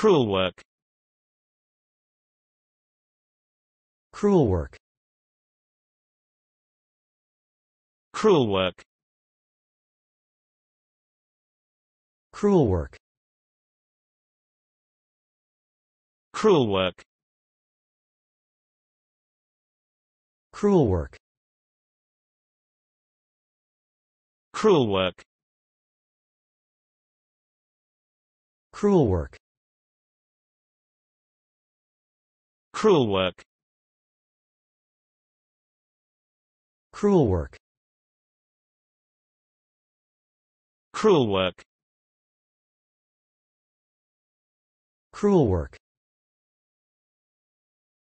Cruel work Cruel work Cruel work Cruel work Cruel work Cruel work Cruel work Cruel work Cruel work Cruel work Cruel work Cruel work